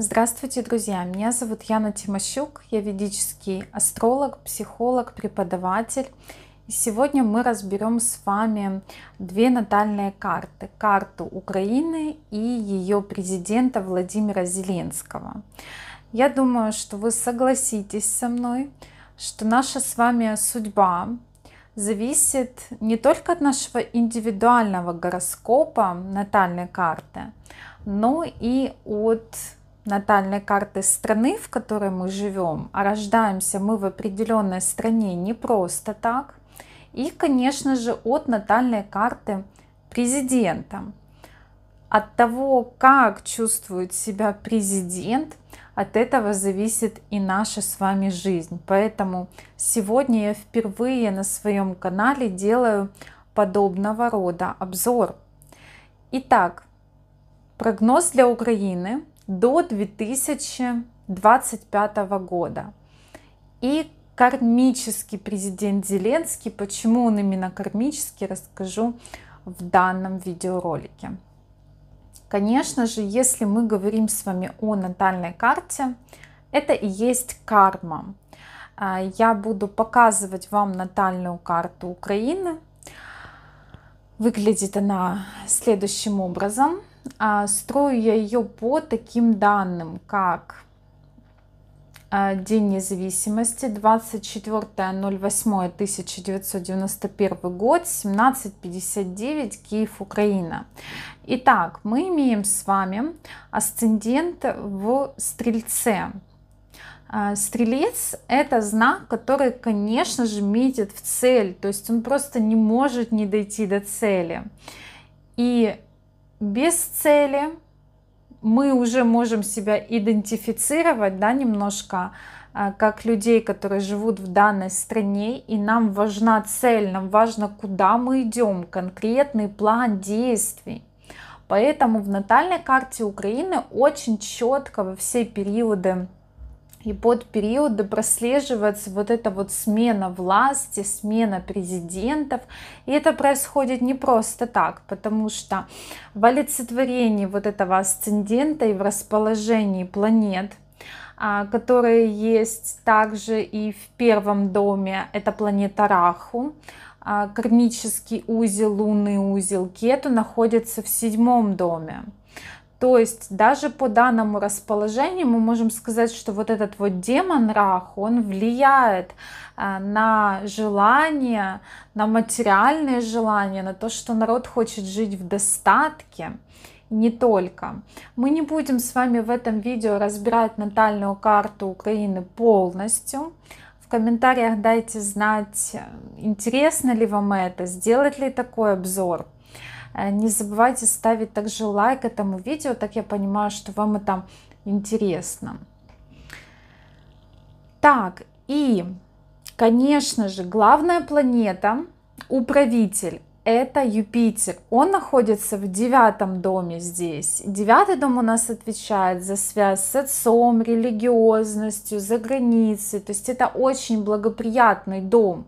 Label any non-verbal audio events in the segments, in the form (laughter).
Здравствуйте, друзья! Меня зовут Яна Тимощук, я ведический астролог, психолог, преподаватель. И сегодня мы разберем с вами две натальные карты. Карту Украины и ее президента Владимира Зеленского. Я думаю, что вы согласитесь со мной, что наша с вами судьба зависит не только от нашего индивидуального гороскопа натальной карты, но и от натальной карты страны, в которой мы живем, а рождаемся мы в определенной стране не просто так, и, конечно же, от натальной карты президента. От того, как чувствует себя президент, от этого зависит и наша с вами жизнь. Поэтому сегодня я впервые на своем канале делаю подобного рода обзор. Итак, прогноз для Украины до 2025 года. И кармический президент Зеленский, почему он именно кармический, расскажу в данном видеоролике. Конечно же, если мы говорим с вами о натальной карте, это и есть карма. А, я буду показывать вам натальную карту Украины. Выглядит она следующим образом. А, строю я ее по таким данным, как а, День независимости 24.08.1991 год 17.59 Киев, Украина. Итак, мы имеем с вами асцендент в Стрельце. А, стрелец – это знак, который, конечно же, метит в цель, то есть он просто не может не дойти до цели. И без цели, мы уже можем себя идентифицировать, да, немножко, а, как людей, которые живут в данной стране, и нам важна цель, нам важно, куда мы идем, конкретный план действий. Поэтому в натальной карте Украины очень четко во все периоды и под периоды прослеживается вот эта вот смена власти, смена президентов. И это происходит не просто так, потому что в олицетворении вот этого асцендента и в расположении планет а, – которые есть также и в первом доме, это планета Раху, а, кармический узел, лунный узел Кету находится в седьмом доме. То есть даже по данному расположению мы можем сказать, что вот этот вот демон Рах, он влияет э, на желание, на материальные желания, на то, что народ хочет жить в достатке не только. Мы не будем с вами в этом видео разбирать натальную карту Украины полностью. В комментариях дайте знать, интересно ли вам это, сделать ли такой обзор, Э, не забывайте ставить также лайк этому видео, так я понимаю, что вам это интересно. Так, и, конечно же, главная планета, управитель, это Юпитер. Он находится в девятом доме здесь. Девятый дом у нас отвечает за связь с отцом, религиозностью, за границей. То есть это очень благоприятный дом.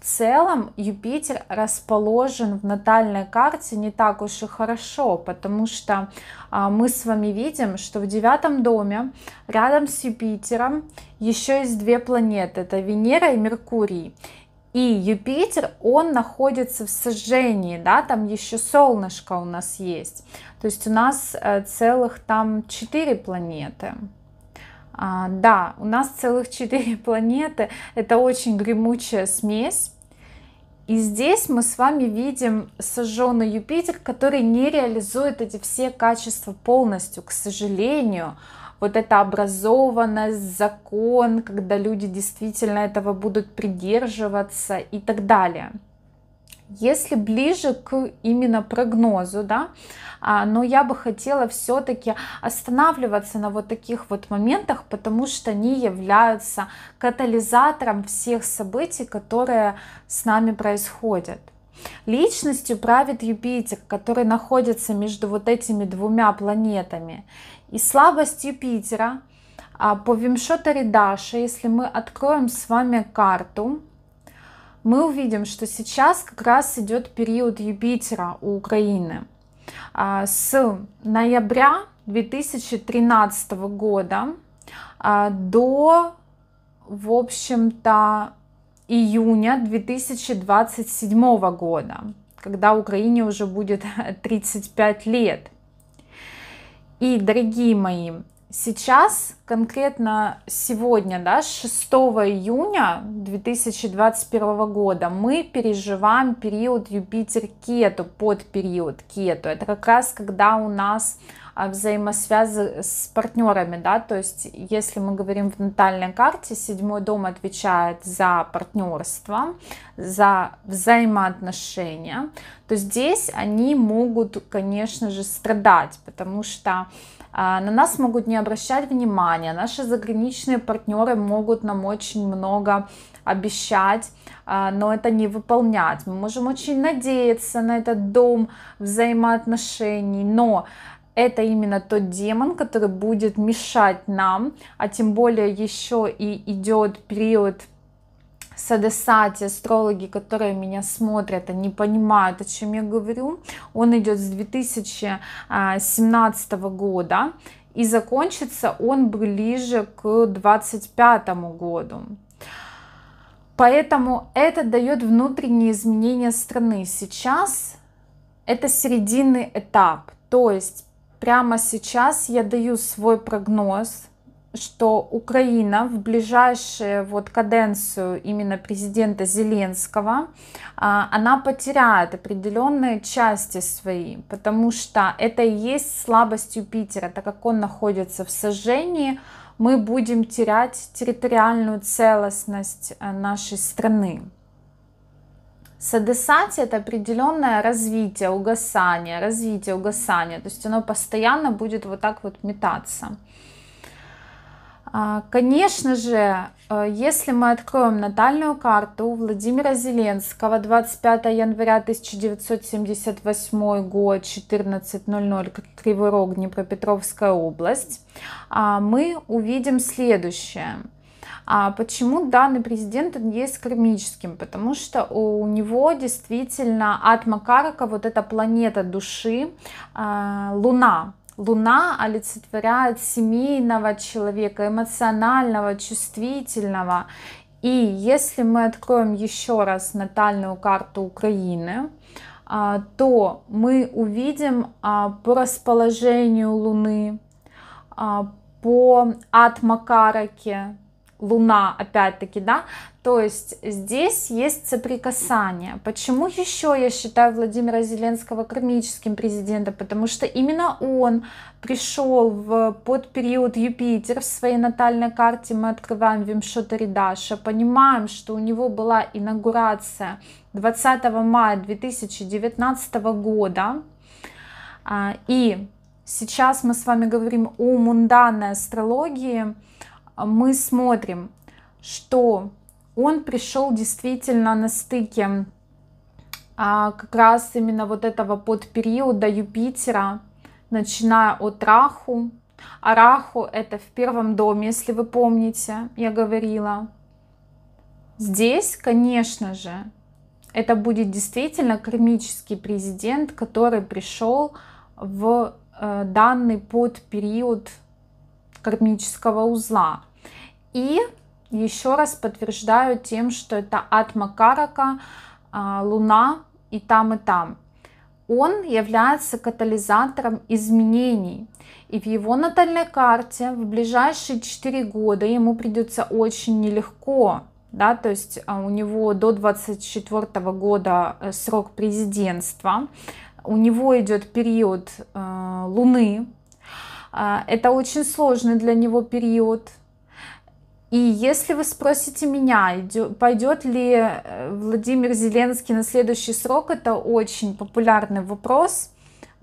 В целом Юпитер расположен в натальной карте не так уж и хорошо, потому что а, мы с вами видим, что в девятом доме рядом с Юпитером еще есть две планеты, это Венера и Меркурий. И Юпитер, он находится в сожжении, да, там еще солнышко у нас есть. То есть у нас э, целых там четыре планеты. А, да, у нас целых четыре (laughs) планеты. Это очень гремучая смесь. И здесь мы с вами видим сожженный Юпитер, который не реализует эти все качества полностью, к сожалению. Вот эта образованность, закон, когда люди действительно этого будут придерживаться и так далее если ближе к именно прогнозу, да, а, но я бы хотела все-таки останавливаться на вот таких вот моментах, потому что они являются катализатором всех событий, которые с нами происходят. Личностью правит Юпитер, который находится между вот этими двумя планетами. И слабость Юпитера а, по Вимшотари Даши, если мы откроем с вами карту, мы увидим, что сейчас как раз идет период Юпитера у Украины. А, с ноября 2013 года а, до, в общем-то, июня 2027 года, когда Украине уже будет 35 (laughs) лет. И, дорогие мои, сейчас конкретно сегодня, да, 6 июня 2021 года, мы переживаем период Юпитер-Кету, под период Кету. Это как раз когда у нас а, взаимосвязи с партнерами, да, то есть если мы говорим в натальной карте, седьмой дом отвечает за партнерство, за взаимоотношения, то здесь они могут, конечно же, страдать, потому что а, на нас могут не обращать внимания, внимание. Наши заграничные партнеры могут нам очень много обещать, а, но это не выполнять. Мы можем очень надеяться на этот дом взаимоотношений, но это именно тот демон, который будет мешать нам, а тем более еще и идет период Садесати, астрологи, которые меня смотрят, они понимают, о чем я говорю. Он идет с 2017 а, года, и закончится он ближе к 25 году. Поэтому это дает внутренние изменения страны. Сейчас это серединный этап, то есть прямо сейчас я даю свой прогноз что Украина в ближайшую вот каденцию именно президента Зеленского, а, она потеряет определенные части свои, потому что это и есть слабость Юпитера, так как он находится в сожжении, мы будем терять территориальную целостность э, нашей страны. Садесати это определенное развитие, угасание, развитие, угасание. То есть оно постоянно будет вот так вот метаться. А, конечно же, э, если мы откроем натальную карту Владимира Зеленского 25 января 1978 год 14.00 Кривой Рог, Днепропетровская область, а, мы увидим следующее. А почему данный президент есть кармическим? Потому что у него действительно от Макарка вот эта планета души, э, Луна, Луна олицетворяет семейного человека, эмоционального, чувствительного. И если мы откроем еще раз натальную карту Украины, а, то мы увидим а, по расположению Луны, а, по атмакараке, Луна опять-таки, да, то есть здесь есть соприкасание. Почему еще я считаю Владимира Зеленского кармическим президентом? Потому что именно он пришел в, под период Юпитер в своей натальной карте. Мы открываем Вимшота Ридаша, понимаем, что у него была инаугурация 20 мая 2019 года. А, и сейчас мы с вами говорим о мунданной астрологии. Мы смотрим, что он пришел действительно на стыке а, как раз именно вот этого подпериода Юпитера, начиная от Раху. А Раху это в первом доме, если вы помните, я говорила. Здесь, конечно же, это будет действительно кармический президент, который пришел в э, данный подпериод кармического узла. И еще раз подтверждаю тем, что это от Макарака а, Луна и там, и там. Он является катализатором изменений. И в его натальной карте в ближайшие 4 года ему придется очень нелегко. Да, то есть а, у него до 24 года э, срок президентства, у него идет период э, Луны, а, это очень сложный для него период, и если вы спросите меня, пойдет ли э, Владимир Зеленский на следующий срок, это очень популярный вопрос.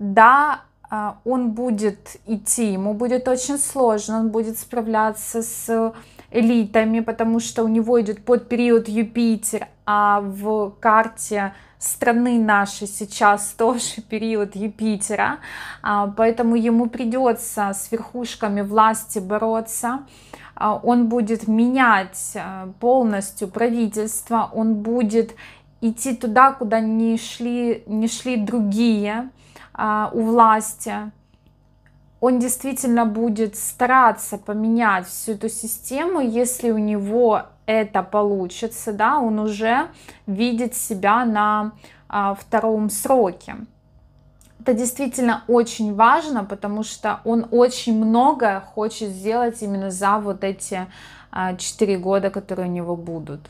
Да, а, он будет идти, ему будет очень сложно, он будет справляться с элитами, потому что у него идет под период Юпитер, а в карте страны нашей сейчас (laughs) тоже период Юпитера, а, поэтому ему придется с верхушками власти бороться. А, он будет менять а, полностью правительство, он будет идти туда, куда не шли, не шли другие а, у власти. Он действительно будет стараться поменять всю эту систему, если у него это получится, да, он уже видит себя на втором сроке. Это действительно очень важно, потому что он очень много хочет сделать именно за вот эти а, четыре года, которые у него будут.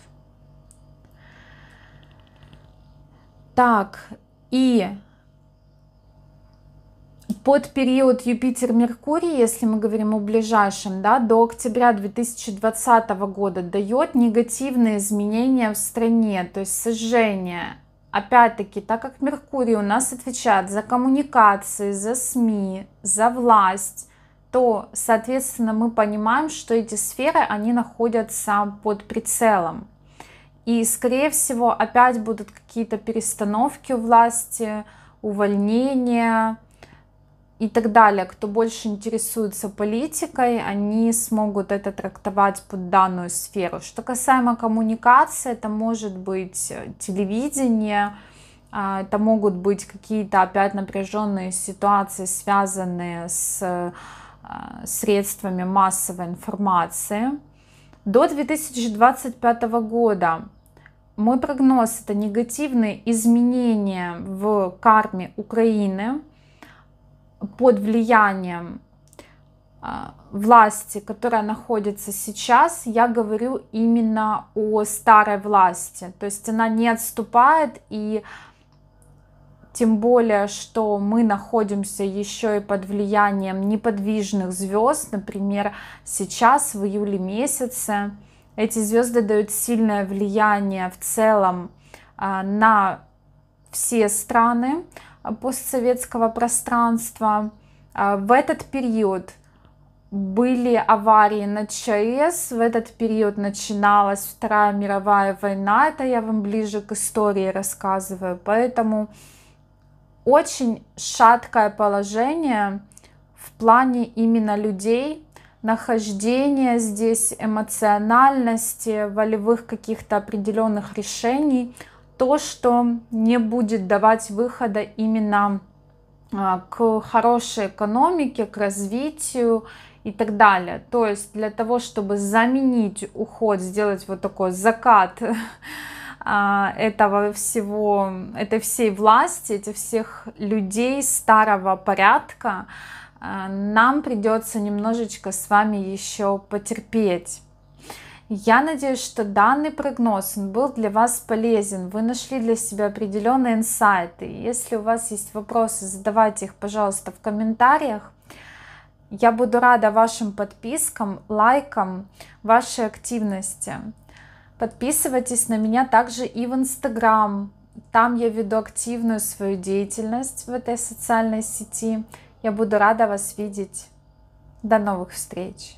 Так, и под период Юпитер-Меркурий, если мы говорим о ближайшем, да, до октября 2020 года дает негативные изменения в стране, то есть сожжение, Опять-таки, так как Меркурий у нас отвечает за коммуникации, за СМИ, за власть, то, соответственно, мы понимаем, что эти сферы, они находятся под прицелом. И, скорее всего, опять будут какие-то перестановки у власти, увольнения, и так далее, кто больше интересуется политикой, они смогут это трактовать под данную сферу. Что касаемо коммуникации, это может быть э, телевидение, а, это могут быть какие-то опять напряженные ситуации, связанные с э, средствами массовой информации. До 2025 года мой прогноз это негативные изменения в карме Украины – под влиянием а, власти, которая находится сейчас, я говорю именно о старой власти. То есть она не отступает, и тем более, что мы находимся еще и под влиянием неподвижных звезд. Например, сейчас, в июле месяце, эти звезды дают сильное влияние в целом а, на все страны, а, постсоветского пространства. А, в этот период были аварии на ЧАЭС, в этот период начиналась Вторая мировая война, это я вам ближе к истории рассказываю, поэтому очень шаткое положение в плане именно людей, нахождения здесь эмоциональности, волевых каких-то определенных решений – то, что не будет давать выхода именно а, к хорошей экономике, к развитию и так далее. То есть для того, чтобы заменить уход, сделать вот такой закат (laughs) а, этого всего, этой всей власти, этих всех людей старого порядка, а, нам придется немножечко с вами еще потерпеть. Я надеюсь, что данный прогноз был для вас полезен. Вы нашли для себя определенные инсайты. Если у вас есть вопросы, задавайте их, пожалуйста, в комментариях. Я буду рада вашим подпискам, лайкам, вашей активности. Подписывайтесь на меня также и в Инстаграм. Там я веду активную свою деятельность в этой социальной сети. Я буду рада вас видеть. До новых встреч!